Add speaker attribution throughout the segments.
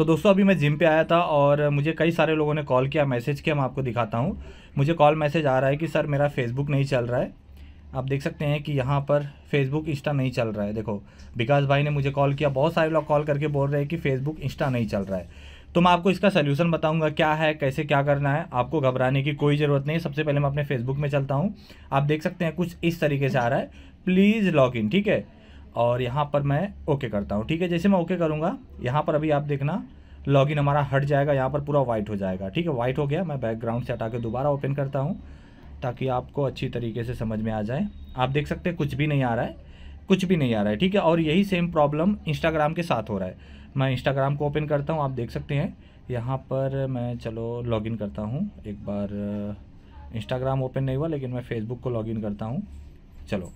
Speaker 1: तो दोस्तों अभी मैं जिम पे आया था और मुझे कई सारे लोगों ने कॉल किया मैसेज किया मैं आपको दिखाता हूँ मुझे कॉल मैसेज आ रहा है कि सर मेरा फेसबुक नहीं चल रहा है आप देख सकते हैं कि यहाँ पर फेसबुक इंस्टा नहीं चल रहा है देखो विकास भाई ने मुझे कॉल किया बहुत सारे लोग कॉल करके बोल रहे हैं कि फेसबुक इंस्टा नहीं चल रहा है तो मैं आपको इसका सोल्यूशन बताऊंगा क्या है कैसे क्या करना है आपको घबराने की कोई ज़रूरत नहीं सबसे पहले मैं अपने फेसबुक में चलता हूँ आप देख सकते हैं कुछ इस तरीके से आ रहा है प्लीज़ लॉग इन ठीक है और यहाँ पर मैं ओके करता हूँ ठीक है जैसे मैं ओके करूँगा यहाँ पर अभी आप देखना लॉगिन हमारा हट जाएगा यहाँ पर पूरा वाइट हो जाएगा ठीक है वाइट हो गया मैं बैकग्राउंड से हटा के दोबारा ओपन करता हूँ ताकि आपको अच्छी तरीके से समझ में आ जाए आप देख सकते हैं कुछ भी नहीं आ रहा है कुछ भी नहीं आ रहा है ठीक है और यही सेम प्रॉब्लम इंस्टाग्राम के साथ हो रहा है मैं इंस्टाग्राम को ओपन करता हूँ आप देख सकते हैं यहाँ पर मैं चलो लॉगिन करता हूँ एक बार इंस्टाग्राम ओपन नहीं हुआ लेकिन मैं फेसबुक को लॉगिन करता हूँ चलो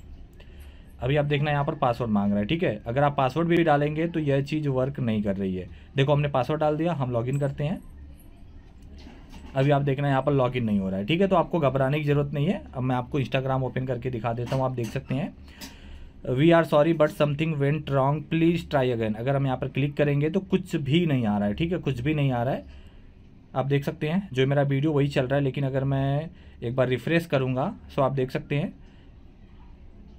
Speaker 1: अभी आप देखना यहाँ पर पासवर्ड मांग रहा है ठीक है अगर आप पासवर्ड भी डालेंगे तो यह चीज़ वर्क नहीं कर रही है देखो हमने पासवर्ड डाल दिया हम लॉग करते हैं अभी आप देखना यहाँ पर लॉग नहीं हो रहा है ठीक है तो आपको घबराने की जरूरत नहीं है अब मैं आपको इंस्टाग्राम ओपन करके दिखा देता हूँ आप देख सकते हैं we are sorry but something went wrong please try again अगर हम यहाँ पर क्लिक करेंगे तो कुछ भी नहीं आ रहा है ठीक है कुछ भी नहीं आ रहा है आप देख सकते हैं जो मेरा वीडियो वही चल रहा है लेकिन अगर मैं एक बार रिफ़्रेश करूँगा सो तो आप देख सकते हैं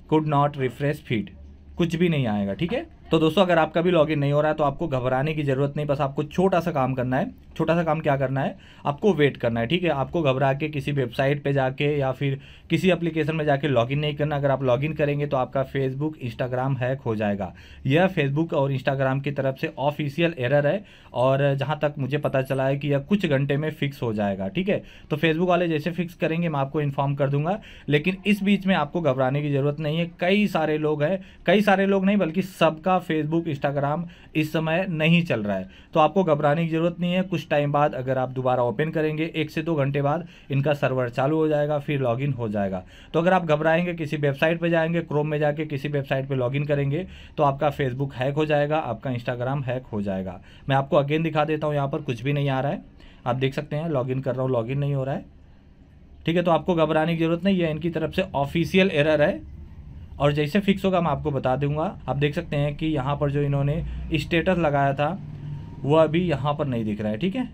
Speaker 1: कुड नॉट रिफ्रेश फीड कुछ भी नहीं आएगा ठीक है तो दोस्तों अगर आपका भी लॉगिन नहीं हो रहा है तो आपको घबराने की ज़रूरत नहीं बस आपको छोटा सा काम करना है छोटा सा काम क्या करना है आपको वेट करना है ठीक है आपको घबरा के किसी वेबसाइट पे जाके या फिर किसी एप्लीकेशन में जाके लॉगिन नहीं करना अगर आप लॉगिन करेंगे तो आपका फेसबुक इंस्टाग्राम हैक हो जाएगा यह फेसबुक और इंस्टाग्राम की तरफ से ऑफिशियल एरर है और जहाँ तक मुझे पता चला है कि यह कुछ घंटे में फिक्स हो जाएगा ठीक है तो फेसबुक वाले जैसे फिक्स करेंगे मैं आपको इन्फॉर्म कर दूंगा लेकिन इस बीच में आपको घबराने की ज़रूरत नहीं है कई सारे लोग हैं कई सारे लोग नहीं बल्कि सबका आपका फेसबुक इंस्टाग्राम इस समय नहीं चल रहा है तो आपको घबराने की ज़रूरत नहीं है कुछ टाइम बाद अगर आप दोबारा ओपन करेंगे एक से दो घंटे बाद इनका सर्वर चालू हो जाएगा फिर लॉगिन हो जाएगा तो अगर आप घबराएंगे किसी वेबसाइट पर जाएंगे क्रोम में जाके किसी वेबसाइट पर लॉगिन करेंगे तो आपका फेसबुक हैक हो जाएगा आपका इंस्टाग्राम हैक हो जाएगा मैं आपको अगेन दिखा देता हूँ यहाँ पर कुछ भी नहीं आ रहा है आप देख सकते हैं लॉगिन कर रहा हूँ लॉगिन नहीं हो रहा है ठीक है तो आपको घबराने की जरूरत नहीं है इनकी तरफ से ऑफिशियल एरर है और जैसे फिक्स होगा मैं आपको बता दूंगा आप देख सकते हैं कि यहाँ पर जो इन्होंने स्टेटस लगाया था वह अभी यहाँ पर नहीं दिख रहा है ठीक है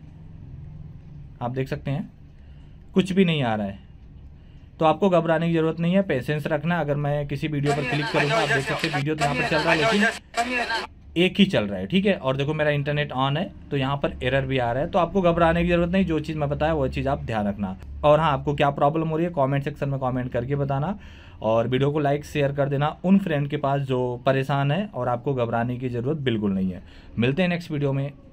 Speaker 1: आप देख सकते हैं कुछ भी नहीं आ रहा है तो आपको घबराने की ज़रूरत नहीं है पेशेंस रखना अगर मैं किसी वीडियो पर क्लिक करूँगा आप देख सकते हैं वीडियो तो यहाँ पर चल रहा है लेकिन एक ही चल रहा है ठीक है और देखो मेरा इंटरनेट ऑन है तो यहाँ पर एरर भी आ रहा है तो आपको घबराने की जरूरत नहीं जो चीज़ मैं बताया वो चीज़ आप ध्यान रखना और हाँ आपको क्या प्रॉब्लम हो रही है कमेंट सेक्शन में कमेंट करके बताना और वीडियो को लाइक शेयर कर देना उन फ्रेंड के पास जो परेशान है और आपको घबराने की ज़रूरत बिल्कुल नहीं है मिलते हैं नेक्स्ट वीडियो में